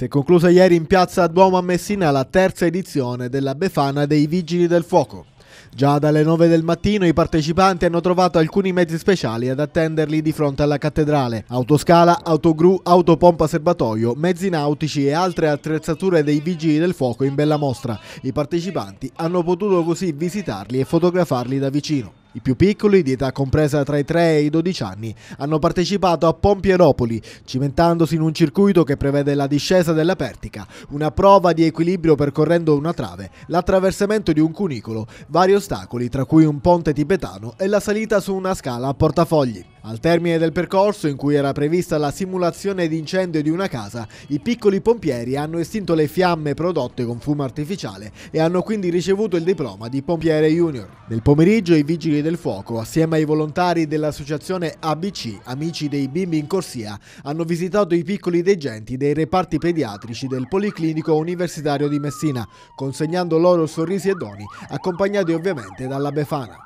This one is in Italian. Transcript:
Si è conclusa ieri in piazza Duomo a Messina la terza edizione della Befana dei Vigili del Fuoco. Già dalle 9 del mattino i partecipanti hanno trovato alcuni mezzi speciali ad attenderli di fronte alla cattedrale. Autoscala, autogru, autopompa serbatoio, mezzi nautici e altre attrezzature dei vigili del fuoco in bella mostra. I partecipanti hanno potuto così visitarli e fotografarli da vicino. I più piccoli, di età compresa tra i 3 e i 12 anni, hanno partecipato a Pompieropoli, cimentandosi in un circuito che prevede la discesa della pertica, una prova di equilibrio percorrendo una trave, l'attraversamento di un cunicolo, vari ostacoli tra cui un ponte tibetano e la salita su una scala a portafogli. Al termine del percorso, in cui era prevista la simulazione d'incendio di una casa, i piccoli pompieri hanno estinto le fiamme prodotte con fumo artificiale e hanno quindi ricevuto il diploma di pompiere junior. Nel pomeriggio i vigili del fuoco, assieme ai volontari dell'associazione ABC, Amici dei bimbi in corsia, hanno visitato i piccoli degenti dei reparti pediatrici del Policlinico Universitario di Messina, consegnando loro sorrisi e doni, accompagnati ovviamente dalla Befana.